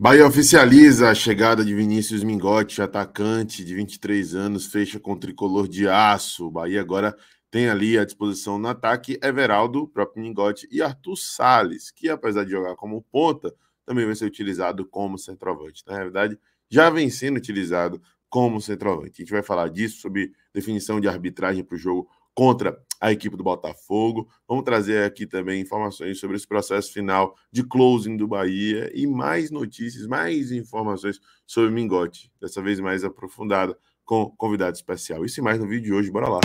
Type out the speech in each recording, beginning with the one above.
Bahia oficializa a chegada de Vinícius Mingotti, atacante de 23 anos, fecha com tricolor de aço. O Bahia agora tem ali à disposição no ataque Everaldo, próprio Mingotti e Arthur Salles, que apesar de jogar como ponta, também vai ser utilizado como centroavante. Na realidade, já vem sendo utilizado como centroavante. A gente vai falar disso, sobre definição de arbitragem para o jogo contra a equipe do Botafogo. Vamos trazer aqui também informações sobre esse processo final de closing do Bahia e mais notícias, mais informações sobre o Mingote, dessa vez mais aprofundada com convidado especial. Isso e mais no vídeo de hoje, bora lá.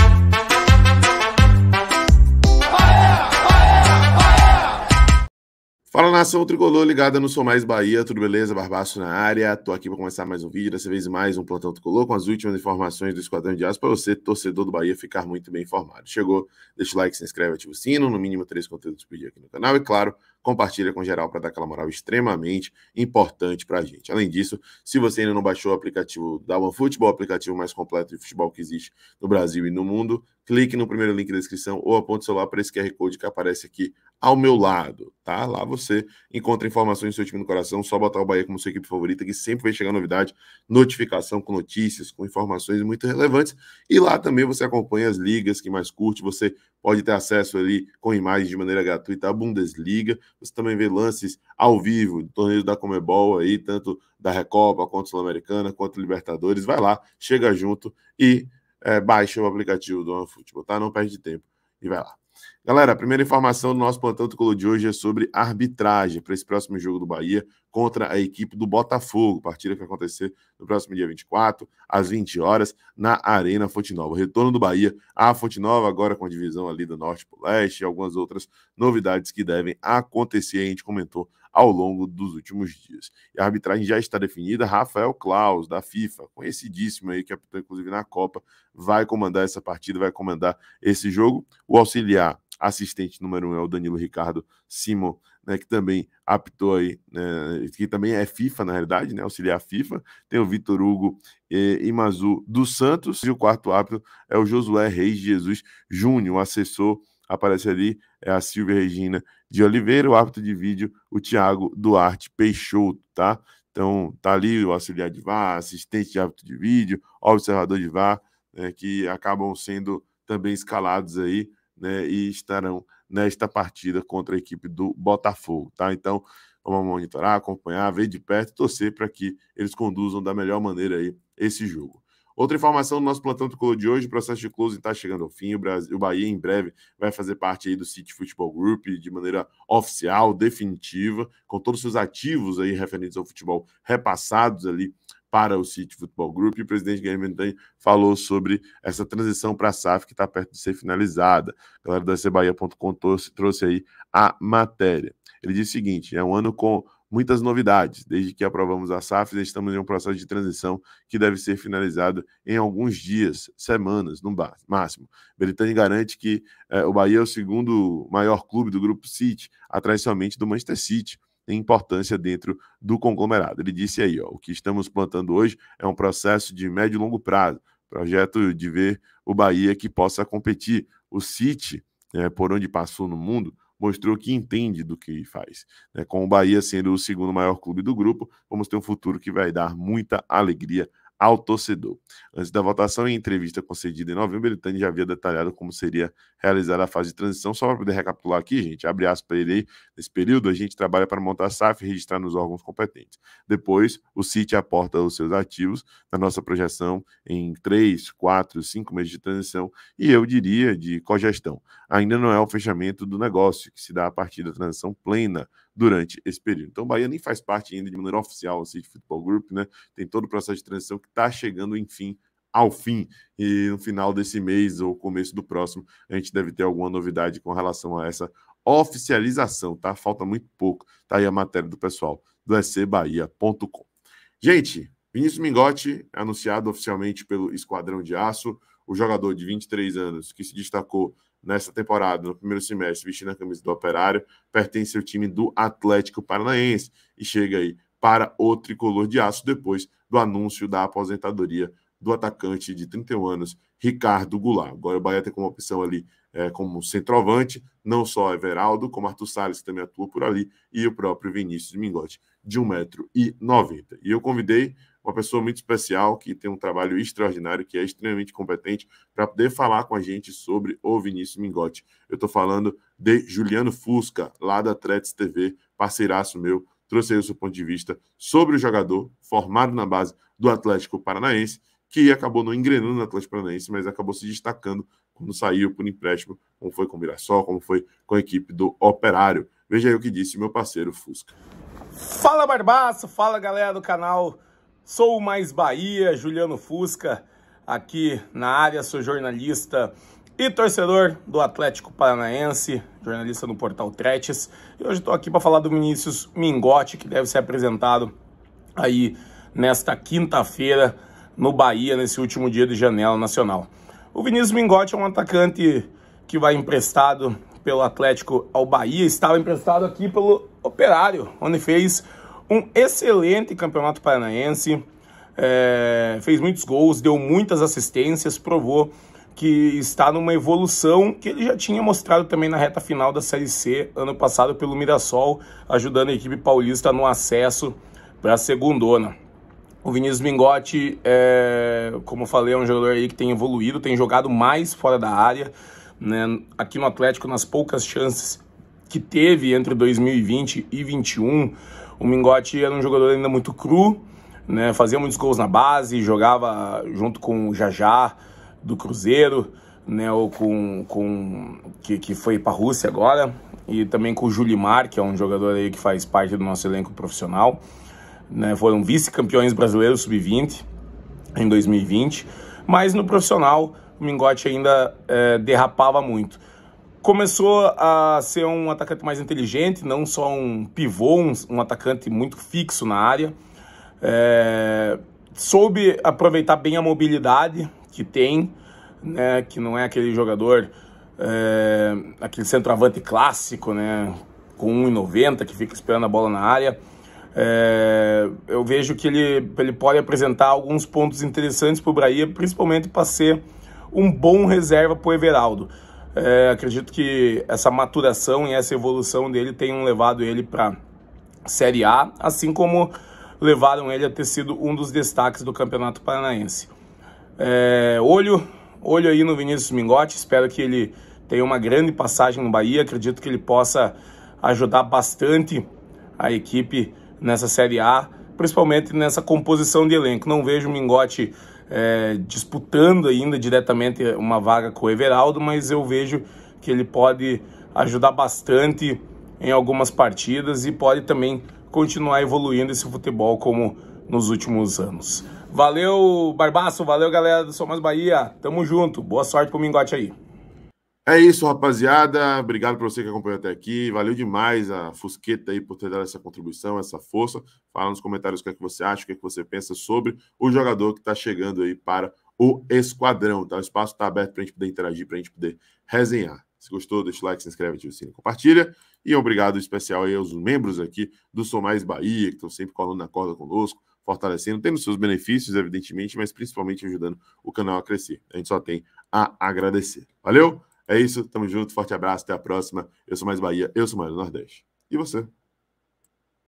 Fala nação tricolor ligada no Sou Mais Bahia, tudo beleza? Barbaço na área, tô aqui para começar mais um vídeo, dessa vez mais um plantão tricolor com as últimas informações do Esquadrão de Aço para você, torcedor do Bahia, ficar muito bem informado. Chegou, deixa o like, se inscreve, ativa o sino, no mínimo três conteúdos por dia aqui no canal e claro, compartilha com geral para dar aquela moral extremamente importante para a gente. Além disso, se você ainda não baixou o aplicativo da OneFootball, o aplicativo mais completo de futebol que existe no Brasil e no mundo, clique no primeiro link da descrição ou aponte o celular para esse QR Code que aparece aqui ao meu lado, tá? Lá você encontra informações do seu time no coração, só botar o Bahia como sua equipe favorita, que sempre vai chegar novidade, notificação com notícias, com informações muito relevantes. E lá também você acompanha as ligas que mais curte, você pode ter acesso ali com imagens de maneira gratuita à Bundesliga, você também vê lances ao vivo torneios da Comebol aí, tanto da Recopa quanto Sul-Americana, quanto Libertadores. Vai lá, chega junto e é, baixa o aplicativo do OneFootball, tá? Não perde tempo e vai lá. Galera, a primeira informação do nosso plantão tricolor de hoje é sobre arbitragem para esse próximo jogo do Bahia contra a equipe do Botafogo. Partida que vai acontecer no próximo dia 24, às 20 horas, na Arena Fonte Nova. Retorno do Bahia à Fonte Nova, agora com a divisão ali do Norte para o Leste e algumas outras novidades que devem acontecer. A gente comentou ao longo dos últimos dias. E a arbitragem já está definida. Rafael Klaus, da FIFA, conhecidíssimo aí, que apitou inclusive na Copa, vai comandar essa partida, vai comandar esse jogo. O auxiliar assistente número um é o Danilo Ricardo Simon, né, que também apitou aí, né, que também é FIFA na realidade, né, auxiliar FIFA. Tem o Vitor Hugo eh, Imazu dos Santos e o quarto árbitro é o Josué Reis Jesus Júnior, assessor aparece ali é a Silvia Regina de Oliveira, o árbitro de vídeo, o Thiago Duarte Peixoto, tá? Então, tá ali o auxiliar de VAR, assistente de árbitro de vídeo, observador de VAR, né, que acabam sendo também escalados aí, né, e estarão nesta partida contra a equipe do Botafogo, tá? Então, vamos monitorar, acompanhar, ver de perto, torcer para que eles conduzam da melhor maneira aí esse jogo. Outra informação do nosso plantão tricolor de hoje: o processo de closing está chegando ao fim. O, Brasil, o Bahia, em breve, vai fazer parte aí do City Football Group de maneira oficial, definitiva, com todos os seus ativos aí referentes ao futebol repassados ali para o City Football Group. E o presidente Guilherme Mendanha falou sobre essa transição para a SAF que está perto de ser finalizada. A galera do cbahia.com trouxe, trouxe aí a matéria. Ele diz o seguinte: é um ano com muitas novidades. Desde que aprovamos a SAF, estamos em um processo de transição que deve ser finalizado em alguns dias, semanas, no máximo. Britânia garante que eh, o Bahia é o segundo maior clube do grupo City, atrás somente do Manchester City em importância dentro do conglomerado. Ele disse aí, ó, o que estamos plantando hoje é um processo de médio e longo prazo, projeto de ver o Bahia que possa competir. O City, é, por onde passou no mundo, mostrou que entende do que faz. Né? Com o Bahia sendo o segundo maior clube do grupo, vamos ter um futuro que vai dar muita alegria ao torcedor. Antes da votação, em entrevista concedida em novembro, Belitani já havia detalhado como seria realizada a fase de transição. Só para poder recapitular aqui, gente, abre aspas para ele aí. Nesse período, a gente trabalha para montar a SAF e registrar nos órgãos competentes. Depois, o CIT aporta os seus ativos na nossa projeção em três, quatro, cinco meses de transição e eu diria de cogestão. Ainda não é o fechamento do negócio, que se dá a partir da transição plena durante esse período. Então, o Bahia nem faz parte ainda de maneira oficial assim, de Futebol Group, né? Tem todo o processo de transição que está chegando, enfim, ao fim. E no final desse mês ou começo do próximo, a gente deve ter alguma novidade com relação a essa oficialização, tá? Falta muito pouco. Tá aí a matéria do pessoal do scbahia.com. Gente, Vinícius Mingotti, anunciado oficialmente pelo Esquadrão de Aço, o jogador de 23 anos que se destacou nesta temporada, no primeiro semestre, vestindo a camisa do Operário, pertence ao time do Atlético Paranaense e chega aí para o tricolor de aço depois do anúncio da aposentadoria do atacante de 31 anos, Ricardo Goulart. Agora o Bahia tem como opção ali é, como centroavante, não só Everaldo, como Arthur Salles, que também atua por ali, e o próprio Vinícius Mingotti, de 1,90m. E eu convidei uma pessoa muito especial que tem um trabalho extraordinário, que é extremamente competente, para poder falar com a gente sobre o Vinícius Mingotti. Eu estou falando de Juliano Fusca, lá da Tretes TV, parceiraço meu, trouxe aí o seu ponto de vista sobre o jogador formado na base do Atlético Paranaense, que acabou não engrenando no Atlético Paranaense, mas acabou se destacando quando saiu por empréstimo, como foi com o Mirassol, como foi com a equipe do Operário. Veja aí o que disse meu parceiro Fusca. Fala Barbaço, fala galera do canal Sou Mais Bahia, Juliano Fusca, aqui na área, sou jornalista e torcedor do Atlético Paranaense, jornalista no portal Tretes. E hoje estou aqui para falar do Vinícius Mingote, que deve ser apresentado aí nesta quinta-feira no Bahia, nesse último dia de janela nacional. O Vinícius Mingote é um atacante que vai emprestado pelo Atlético ao Bahia, estava emprestado aqui pelo Operário, onde fez um excelente campeonato paranaense, é, fez muitos gols, deu muitas assistências, provou que está numa evolução que ele já tinha mostrado também na reta final da Série C ano passado pelo Mirassol, ajudando a equipe paulista no acesso para a segundona. O Vinícius Mingotti, é, como falei, é um jogador aí que tem evoluído, tem jogado mais fora da área. Né? Aqui no Atlético, nas poucas chances que teve entre 2020 e 2021, o Mingote era um jogador ainda muito cru, né? Fazia muitos gols na base, jogava junto com o Jajá do Cruzeiro, né? Ou com, com que, que foi para a Rússia agora e também com o Julimar, que é um jogador aí que faz parte do nosso elenco profissional. Né? Foram vice-campeões brasileiros sub-20 em 2020, mas no profissional o Mingote ainda é, derrapava muito começou a ser um atacante mais inteligente, não só um pivô, um, um atacante muito fixo na área. É, soube aproveitar bem a mobilidade que tem, né, que não é aquele jogador, é, aquele centroavante clássico, né, com 1,90 que fica esperando a bola na área. É, eu vejo que ele, ele pode apresentar alguns pontos interessantes para o Bahia, principalmente para ser um bom reserva para o Everaldo é, acredito que essa maturação e essa evolução dele tenham levado ele para Série A, assim como levaram ele a ter sido um dos destaques do Campeonato Paranaense. É, olho, olho aí no Vinícius Mingotti, espero que ele tenha uma grande passagem no Bahia, acredito que ele possa ajudar bastante a equipe nessa Série A, principalmente nessa composição de elenco. Não vejo o Mingotti é, disputando ainda diretamente uma vaga com o Everaldo, mas eu vejo que ele pode ajudar bastante em algumas partidas e pode também continuar evoluindo esse futebol como nos últimos anos. Valeu, Barbaço, valeu galera do Somas Bahia, tamo junto, boa sorte pro Mingote aí. É isso, rapaziada. Obrigado para você que acompanhou até aqui. Valeu demais a Fusqueta aí por ter dado essa contribuição, essa força. Fala nos comentários o que é que você acha, o que é que você pensa sobre o jogador que está chegando aí para o esquadrão. Tá? O espaço está aberto para a gente poder interagir, para a gente poder resenhar. Se gostou, deixa o like, se inscreve, ativa o sininho, compartilha. E obrigado especial aí aos membros aqui do Somais Mais Bahia, que estão sempre colando na corda conosco, fortalecendo, tendo seus benefícios, evidentemente, mas principalmente ajudando o canal a crescer. A gente só tem a agradecer. Valeu? É isso, tamo junto, forte abraço, até a próxima. Eu sou mais Bahia, eu sou mais Nordeste. E você?